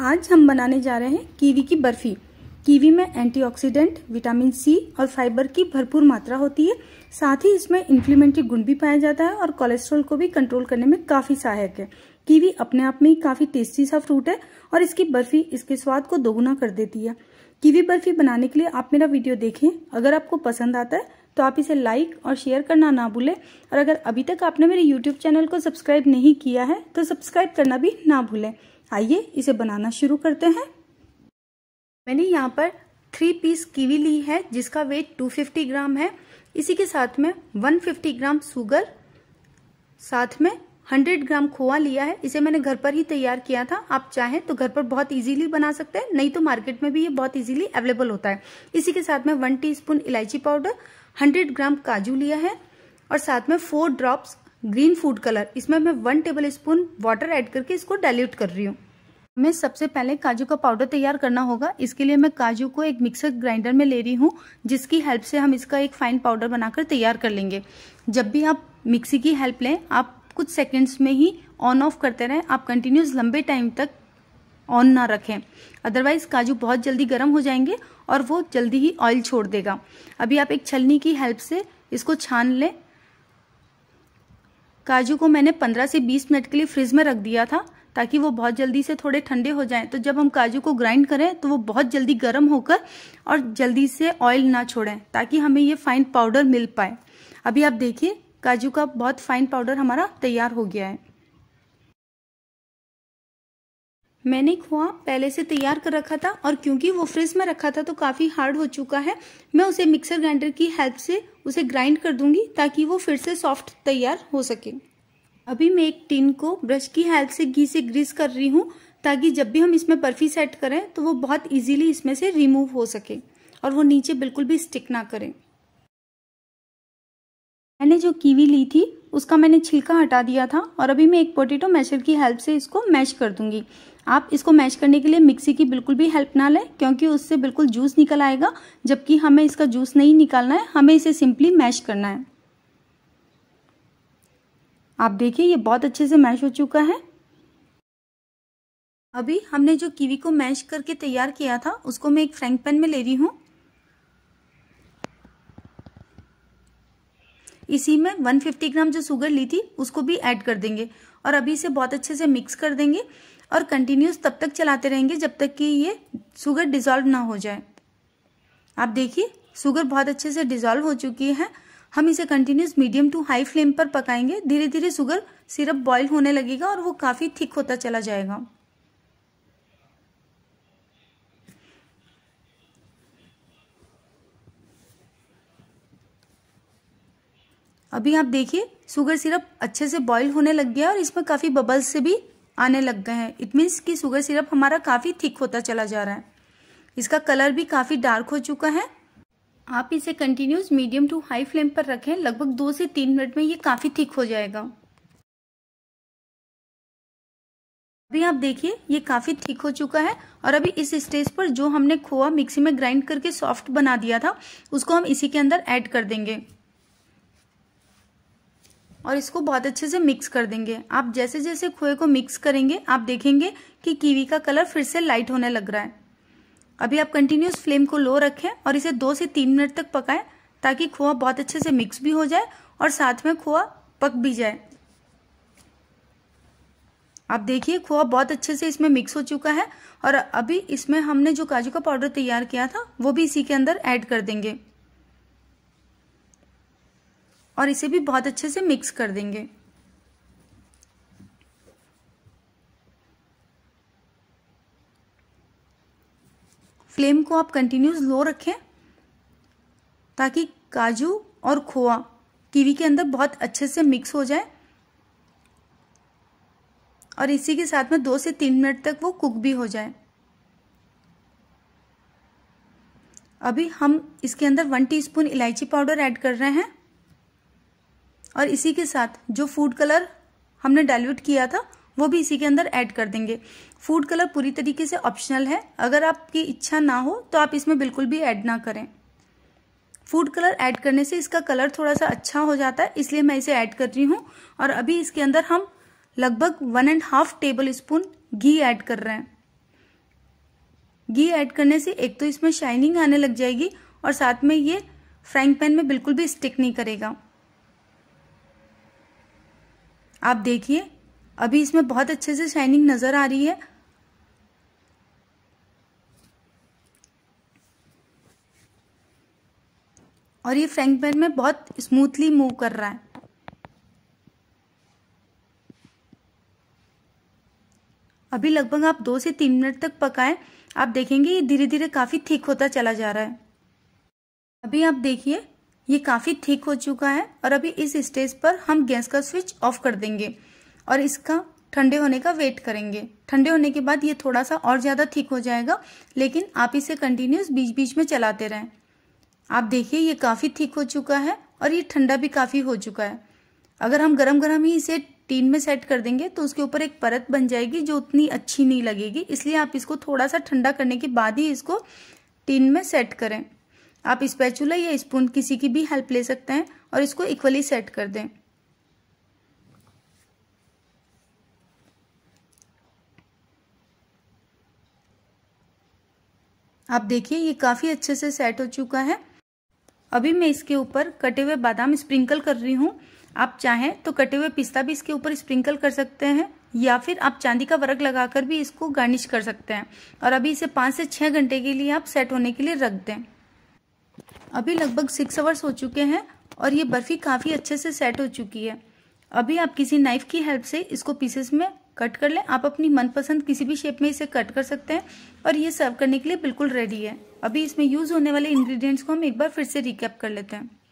आज हम बनाने जा रहे हैं कीवी की बर्फी कीवी में एंटीऑक्सीडेंट, विटामिन सी और फाइबर की भरपूर मात्रा होती है साथ ही इसमें इन्फ्लेमेंट्री गुण भी पाया जाता है और कोलेस्ट्रॉल को भी कंट्रोल करने में काफी सहायक है कीवी अपने आप में ही काफी टेस्टी सा फ्रूट है और इसकी बर्फी इसके स्वाद को दोगुना कर देती है कीवी बर्फी बनाने के लिए आप मेरा वीडियो देखें अगर आपको पसंद आता है तो आप इसे लाइक और शेयर करना ना भूलें और अगर अभी तक आपने मेरे यूट्यूब चैनल को सब्सक्राइब नहीं किया है तो सब्सक्राइब करना भी ना भूलें आइए इसे बनाना शुरू करते हैं मैंने यहाँ पर थ्री पीस कीवी ली है जिसका वेट 250 ग्राम है इसी के साथ में 150 ग्राम सुगर साथ में 100 ग्राम खोआ लिया है इसे मैंने घर पर ही तैयार किया था आप चाहें तो घर पर बहुत इजीली बना सकते हैं नहीं तो मार्केट में भी ये बहुत इजीली अवेलेबल होता है इसी के साथ में वन टीस्पून इलायची पाउडर 100 ग्राम काजू लिया है और साथ में four drops green food colour इसमें मैं one tablespoon water add करके इसको डाइल्यूट कर रही हूँ हमें सबसे पहले काजू का पाउडर तैयार करना होगा इसके लिए मैं काजू को एक मिक्सर ग्राइंडर में ले रही हूँ जिसकी हेल्प से हम इसका एक फाइन पाउडर बनाकर तैयार कर लेंगे जब भी आप मिक्सी की हेल्प लें आप कुछ सेकंड्स में ही ऑन ऑफ करते रहें आप कंटिन्यूस लंबे टाइम तक ऑन ना रखें अदरवाइज काजू बहुत जल्दी गर्म हो जाएंगे और वो जल्दी ही ऑयल छोड़ देगा अभी आप एक छलनी की हेल्प से इसको छान लें काजू को मैंने 15 से 20 मिनट के लिए फ्रिज में रख दिया था ताकि वो बहुत जल्दी से थोड़े ठंडे हो जाएं तो जब हम काजू को ग्राइंड करें तो वो बहुत जल्दी गर्म होकर और जल्दी से ऑयल ना छोड़ें ताकि हमें ये फाइन पाउडर मिल पाए अभी आप देखिए काजू का बहुत फाइन पाउडर हमारा तैयार हो गया है मैंने खोआ पहले से तैयार कर रखा था और क्योंकि वो फ्रिज में रखा था तो काफ़ी हार्ड हो चुका है मैं उसे मिक्सर ग्राइंडर की हेल्प से उसे ग्राइंड कर दूंगी ताकि वो फिर से सॉफ्ट तैयार हो सके अभी मैं एक टिन को ब्रश की हेल्प से घी से ग्रीस कर रही हूँ ताकि जब भी हम इसमें बर्फी सेट करें तो वो बहुत इजीली इसमें से रिमूव हो सके और वो नीचे बिल्कुल भी स्टिक ना करें मैंने जो कीवी ली थी उसका मैंने छिलका हटा दिया था और अभी मैं एक पोटेटो मैशर की हेल्प से इसको मैश कर दूंगी आप इसको मैश करने के लिए मिक्सी की बिल्कुल भी हेल्प ना लें क्योंकि उससे बिल्कुल जूस निकल आएगा जबकि हमें इसका जूस नहीं निकालना है हमें इसे सिंपली मैश करना है आप देखिए ये बहुत अच्छे से मैश हो चुका है अभी हमने जो कीवी को मैश करके तैयार किया था उसको मैं एक फ्राइंग पैन में ले रही हूँ इसी में 150 ग्राम जो शुगर ली थी उसको भी ऐड कर देंगे और अभी इसे बहुत अच्छे से मिक्स कर देंगे और कंटिन्यूस तब तक चलाते रहेंगे जब तक कि ये शुगर डिजोल्व ना हो जाए आप देखिए शुगर बहुत अच्छे से डिजोल्व हो चुकी है हम इसे continuous medium to high flame पर पकाएंगे धीरे धीरे शुगर सिरप बॉईल होने लगेगा और वो काफ़ी थिक होता चला जाएगा अभी आप देखिए शुगर सिरप अच्छे से बॉईल होने लग गया और इसमें काफ़ी बबल्स से भी आने लग गए हैं इट मीन्स कि शुगर सिरप हमारा काफ़ी थिक होता चला जा रहा है इसका कलर भी काफ़ी डार्क हो चुका है आप इसे continuous medium to high flame पर रखें लगभग दो से तीन मिनट में ये काफ़ी थिक हो जाएगा अभी आप देखिए ये काफ़ी थिक हो चुका है और अभी इस स्टेज पर जो हमने खोआ मिक्सी में ग्राइंड करके सॉफ्ट बना दिया था उसको हम इसी के अंदर ऐड कर देंगे और इसको बहुत अच्छे से मिक्स कर देंगे आप जैसे जैसे खोए को मिक्स करेंगे आप देखेंगे कि कीवी का कलर फिर से लाइट होने लग रहा है अभी आप कंटिन्यूस फ्लेम को लो रखें और इसे दो से तीन मिनट तक पकाएं ताकि खोआ बहुत अच्छे से मिक्स भी हो जाए और साथ में खोआ पक भी जाए आप देखिए खोआ बहुत अच्छे से इसमें मिक्स हो चुका है और अभी इसमें हमने जो काजू का पाउडर तैयार किया था वो भी इसी के अंदर ऐड कर देंगे और इसे भी बहुत अच्छे से मिक्स कर देंगे फ्लेम को आप कंटिन्यूस लो रखें ताकि काजू और खोआ कीवी के अंदर बहुत अच्छे से मिक्स हो जाए और इसी के साथ में दो से तीन मिनट तक वो कुक भी हो जाए अभी हम इसके अंदर वन टीस्पून इलायची पाउडर ऐड कर रहे हैं और इसी के साथ जो फूड कलर हमने डाइल्यूट किया था वो भी इसी के अंदर ऐड कर देंगे फूड कलर पूरी तरीके से ऑप्शनल है अगर आपकी इच्छा ना हो तो आप इसमें बिल्कुल भी ऐड ना करें फूड कलर ऐड करने से इसका कलर थोड़ा सा अच्छा हो जाता है इसलिए मैं इसे ऐड कर रही हूँ और अभी इसके अंदर हम लगभग one and half tablespoon घी ऐड कर रहे हैं घी ऐड करने से एक तो इसमें शाइनिंग आने लग जाएगी और साथ में ये फ्राइंग पैन में बिल्कुल भी स्टिक नहीं करेगा आप देखिए अभी इसमें बहुत अच्छे से शाइनिंग नज़र आ रही है और ये फ्रेंक पैन में बहुत स्मूथली मूव कर रहा है अभी लगभग आप दो से तीन मिनट तक पकाएं आप देखेंगे ये धीरे धीरे काफ़ी थिक होता चला जा रहा है अभी आप देखिए ये काफ़ी ठीक हो चुका है और अभी इस स्टेज पर हम गैस का स्विच ऑफ कर देंगे और इसका ठंडे होने का वेट करेंगे ठंडे होने के बाद ये थोड़ा सा और ज़्यादा ठीक हो जाएगा लेकिन आप इसे कंटिन्यूस बीच बीच में चलाते रहें आप देखिए ये काफ़ी ठीक हो चुका है और ये ठंडा भी काफ़ी हो चुका है अगर हम गरम गरम ही इसे टीन में सेट कर देंगे तो उसके ऊपर एक परत बन जाएगी जो उतनी अच्छी नहीं लगेगी इसलिए आप इसको थोड़ा सा ठंडा करने के बाद ही इसको टीन में सेट करें आप स्पैचुला या स्पून किसी की भी हेल्प ले सकते हैं और इसको इक्वली सेट कर दें आप देखिए ये काफ़ी अच्छे से सेट हो चुका है अभी मैं इसके ऊपर कटे हुए बादाम स्प्रिंकल कर रही हूँ आप चाहें तो कटे हुए पिस्ता भी इसके ऊपर स्प्रिंकल कर सकते हैं या फिर आप चांदी का वर्क लगाकर भी इसको गार्निश कर सकते हैं और अभी इसे पांच से छह घंटे के लिए आप सेट होने के लिए रख दें अभी लगभग सिक्स आवर्स हो चुके हैं और ये बर्फ़ी काफ़ी अच्छे से सेट हो चुकी है अभी आप किसी नाइफ़ की हेल्प से इसको पीसेस में कट कर लें आप अपनी मनपसंद किसी भी शेप में इसे कट कर सकते हैं और ये सर्व करने के लिए बिल्कुल रेडी है अभी इसमें यूज़ होने वाले इंग्रेडिएंट्स को हम एक बार फिर से रिकैप कर लेते हैं